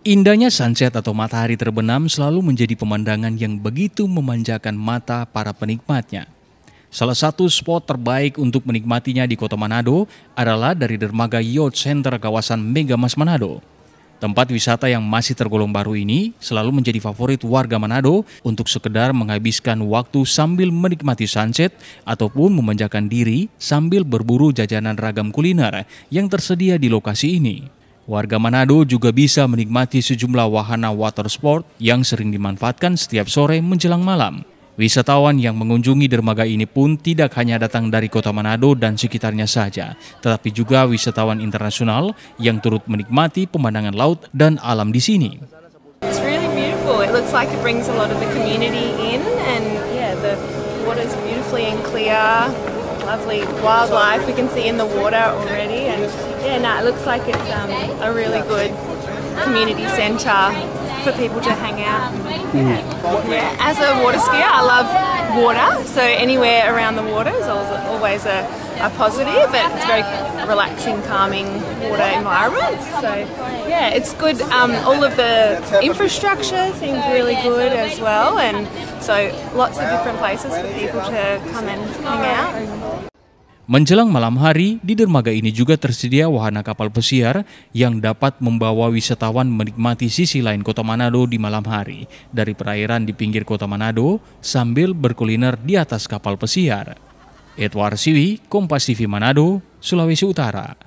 Indahnya sunset atau matahari terbenam selalu menjadi pemandangan yang begitu memanjakan mata para penikmatnya. Salah satu spot terbaik untuk menikmatinya di kota Manado adalah dari dermaga Yacht Center kawasan Megamas Manado. Tempat wisata yang masih tergolong baru ini selalu menjadi favorit warga Manado untuk sekedar menghabiskan waktu sambil menikmati sunset ataupun memanjakan diri sambil berburu jajanan ragam kuliner yang tersedia di lokasi ini. Warga Manado juga bisa menikmati sejumlah wahana water sport yang sering dimanfaatkan setiap sore menjelang malam. Wisatawan yang mengunjungi dermaga ini pun tidak hanya datang dari kota Manado dan sekitarnya saja, tetapi juga wisatawan internasional yang turut menikmati pemandangan laut dan alam di sini. lovely wildlife we can see in the water already. And yeah, no, it looks like it's um, a really good community centre for people to hang out. Mm. Yeah. As a water skier, I love water, so anywhere around the water is always a, a positive. It's very relaxing, calming water environment. So yeah, it's good. Um, all of the infrastructure seems really good as well, and so lots of different places for people to come and hang out. Menjelang malam hari, di dermaga ini juga tersedia wahana kapal pesiar yang dapat membawa wisatawan menikmati sisi lain kota Manado di malam hari dari perairan di pinggir kota Manado sambil berkuliner di atas kapal pesiar. Edward Siwi, Kompas TV Manado, Sulawesi Utara.